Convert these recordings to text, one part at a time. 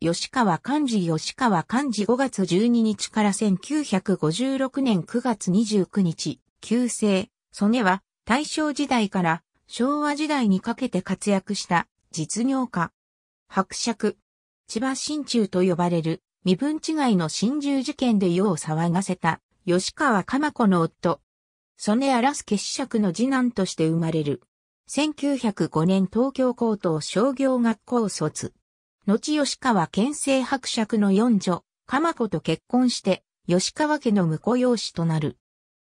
吉川幹事吉川幹事5月12日から1956年9月29日、旧姓、曽根は大正時代から昭和時代にかけて活躍した実業家。伯爵、千葉真鍮と呼ばれる身分違いの真珠事件で世を騒がせた吉川鎌子の夫、曽根荒助子爵の次男として生まれる。1905年東京高等商業学校卒。後吉川県政伯爵の四女、鎌子と結婚して、吉川家の婿養子となる。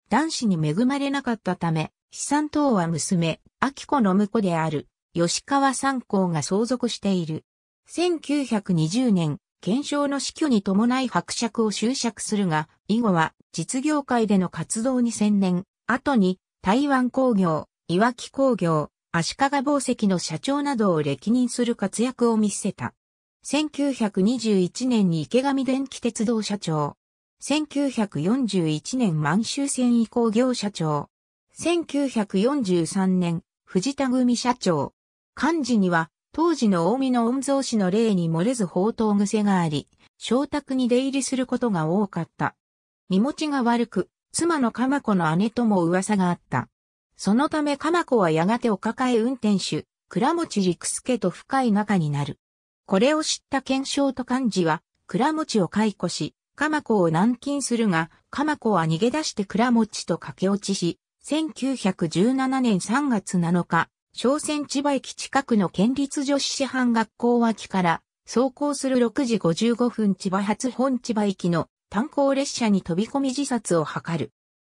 男子に恵まれなかったため、資産等は娘、秋子の婿である、吉川三公が相続している。1920年、検証の死去に伴い伯爵を執職するが、以後は実業界での活動に専念、後に台湾工業、いわき工業、足利宝石の社長などを歴任する活躍を見せた。1921年に池上電気鉄道社長。1941年満州線移行業社長。1943年、藤田組社長。漢字には、当時の大見の御蔵司の例に漏れず宝刀癖があり、小宅に出入りすることが多かった。身持ちが悪く、妻の鎌子の姉とも噂があった。そのため鎌子はやがてお抱え運転手、倉持陸助と深い仲になる。これを知った検証と漢字は、倉持を解雇し、鎌子を軟禁するが、鎌子は逃げ出して倉持と駆け落ちし、1917年3月7日、小仙千葉駅近くの県立女子師範学校脇から、走行する6時55分千葉発本千葉駅の炭鉱列車に飛び込み自殺を図る。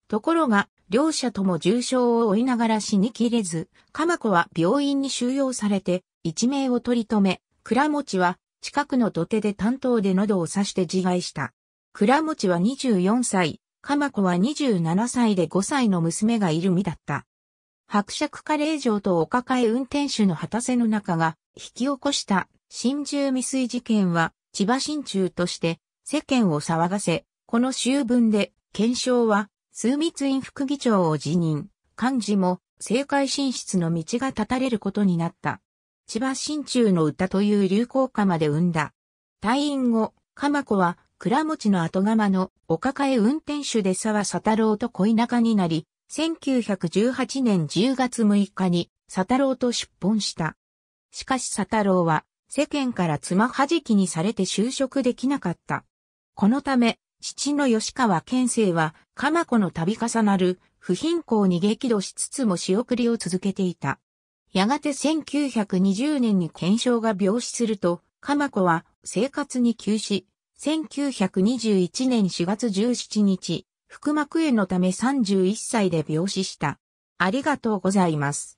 ところが、両者とも重傷を負いながら死にきれず、鎌子は病院に収容されて、一命を取り留め、倉持は近くの土手で担当で喉を刺して自害した。倉持は24歳、鎌子は27歳で5歳の娘がいる身だった。伯爵家令嬢とお抱え運転手の果たせの中が引き起こした心中未遂事件は千葉新中として世間を騒がせ、この終分で検証は数密院副議長を辞任、幹事も政界進出の道が立たれることになった。千葉真中の歌という流行歌まで生んだ。退院後、鎌子は倉持の後釜のお抱え運転手で沢佐太郎と恋仲になり、1918年10月6日に佐太郎と出奔した。しかし佐太郎は世間から妻弾はじきにされて就職できなかった。このため、父の吉川県政は、鎌子の度重なる不貧困に激怒しつつも仕送りを続けていた。やがて1920年に検証が病死すると、鎌子は生活に休止。1921年4月17日、腹膜炎のため31歳で病死した。ありがとうございます。